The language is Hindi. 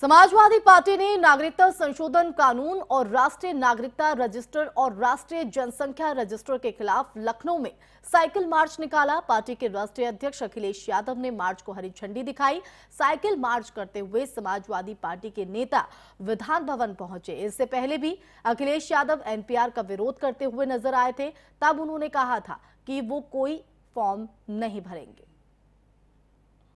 समाजवादी पार्टी ने नागरिकता संशोधन कानून और राष्ट्रीय नागरिकता रजिस्टर और राष्ट्रीय जनसंख्या रजिस्टर के खिलाफ लखनऊ में साइकिल मार्च निकाला पार्टी के राष्ट्रीय अध्यक्ष अखिलेश यादव ने मार्च को हरी झंडी दिखाई साइकिल मार्च करते हुए समाजवादी पार्टी के नेता विधान भवन पहुंचे इससे पहले भी अखिलेश यादव एनपीआर का विरोध करते हुए नजर आए थे तब उन्होंने कहा था कि वो कोई फॉर्म नहीं भरेंगे